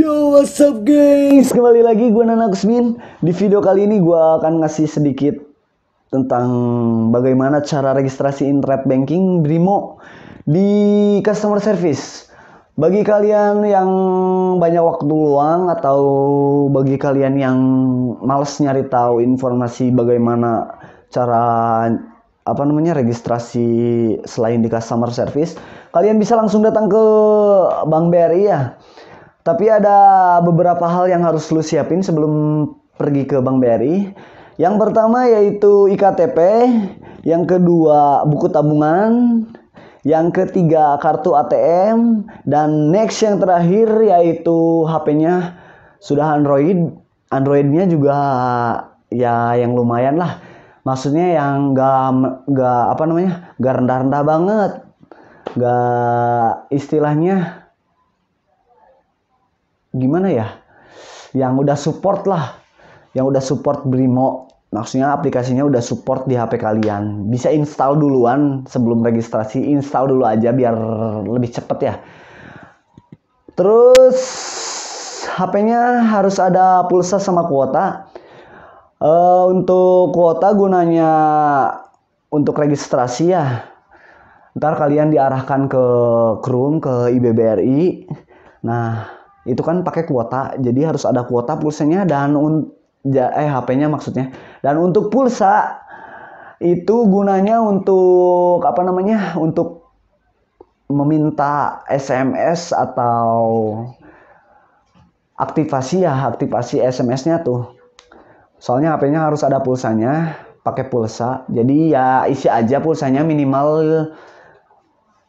Yo, what's up guys? Kembali lagi gue Nana Kusmin. Di video kali ini gue akan ngasih sedikit tentang bagaimana cara registrasi internet banking Brimo di customer service. Bagi kalian yang banyak waktu luang atau bagi kalian yang males nyari tahu informasi bagaimana cara apa namanya registrasi selain di customer service, kalian bisa langsung datang ke Bank BRI ya tapi ada beberapa hal yang harus lu siapin sebelum pergi ke Bank BRI. Yang pertama yaitu IKTP, yang kedua buku tabungan, yang ketiga kartu ATM, dan next yang terakhir yaitu HP-nya sudah Android. Android-nya juga ya yang lumayan lah. Maksudnya yang gak, gak apa namanya, gak rendah-rendah banget. Gak istilahnya gimana ya yang udah support lah yang udah support Brimo maksudnya aplikasinya udah support di HP kalian bisa install duluan sebelum registrasi install dulu aja biar lebih cepet ya terus HP-nya harus ada pulsa sama kuota uh, untuk kuota gunanya untuk registrasi ya ntar kalian diarahkan ke Chrome ke IBBRI nah itu kan pakai kuota jadi harus ada kuota pulsanya dan un eh HP-nya maksudnya dan untuk pulsa itu gunanya untuk apa namanya untuk meminta SMS atau aktivasi ya aktivasi SMS-nya tuh soalnya HP-nya harus ada pulsanya pakai pulsa jadi ya isi aja pulsanya minimal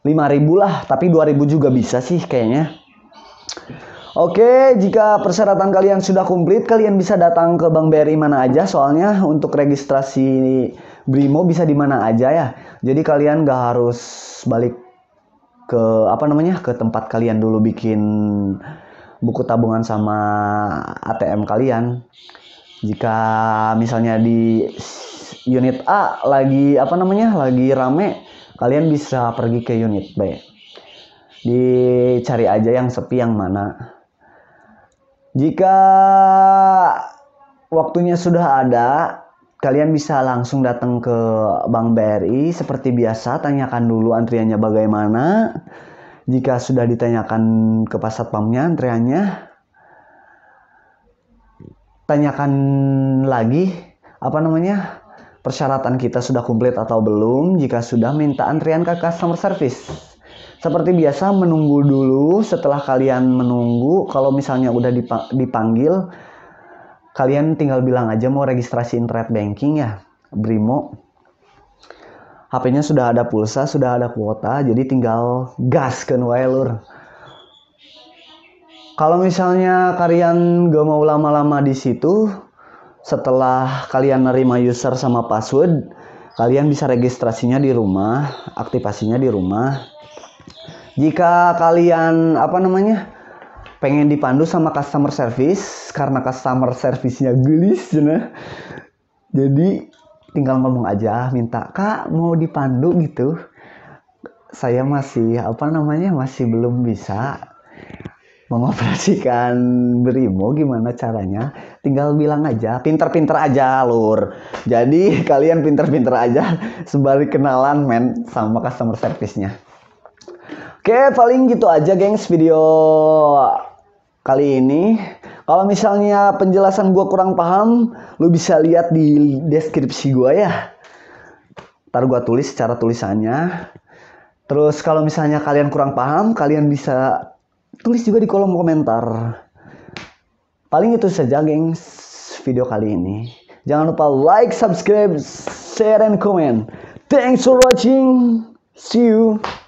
5000 lah tapi 2000 juga bisa sih kayaknya Oke, jika persyaratan kalian sudah komplit, kalian bisa datang ke Bank BRI mana aja. Soalnya untuk registrasi Brimo bisa di mana aja ya. Jadi kalian gak harus balik ke apa namanya ke tempat kalian dulu bikin buku tabungan sama ATM kalian. Jika misalnya di unit A lagi apa namanya lagi rame, kalian bisa pergi ke unit B dicari aja yang sepi yang mana jika waktunya sudah ada, kalian bisa langsung datang ke Bank BRI seperti biasa, tanyakan dulu antriannya bagaimana. Jika sudah ditanyakan ke Pasar Pamnya antriannya, tanyakan lagi apa namanya? persyaratan kita sudah komplit atau belum. Jika sudah minta antrian ke customer service. Seperti biasa menunggu dulu setelah kalian menunggu kalau misalnya udah dipanggil kalian tinggal bilang aja mau registrasi internet banking ya Brimo. HP-nya sudah ada pulsa, sudah ada kuota, jadi tinggal gas ke lur. Kalau misalnya kalian gak mau lama-lama di situ, setelah kalian nerima user sama password, kalian bisa registrasinya di rumah, aktivasinya di rumah, jika kalian apa namanya pengen dipandu sama customer service karena customer service gelis jadi tinggal ngomong aja minta kak mau dipandu gitu saya masih apa namanya masih belum bisa mengoperasikan Brimo gimana caranya tinggal bilang aja pinter-pinter aja lur jadi kalian pinter-pinter aja sebalik kenalan men sama customer service-nya Oke, paling gitu aja gengs video kali ini. Kalau misalnya penjelasan gue kurang paham, lu bisa lihat di deskripsi gue ya. Ntar gue tulis secara tulisannya. Terus kalau misalnya kalian kurang paham, kalian bisa tulis juga di kolom komentar. Paling itu saja gengs video kali ini. Jangan lupa like, subscribe, share, and comment. Thanks for watching. See you.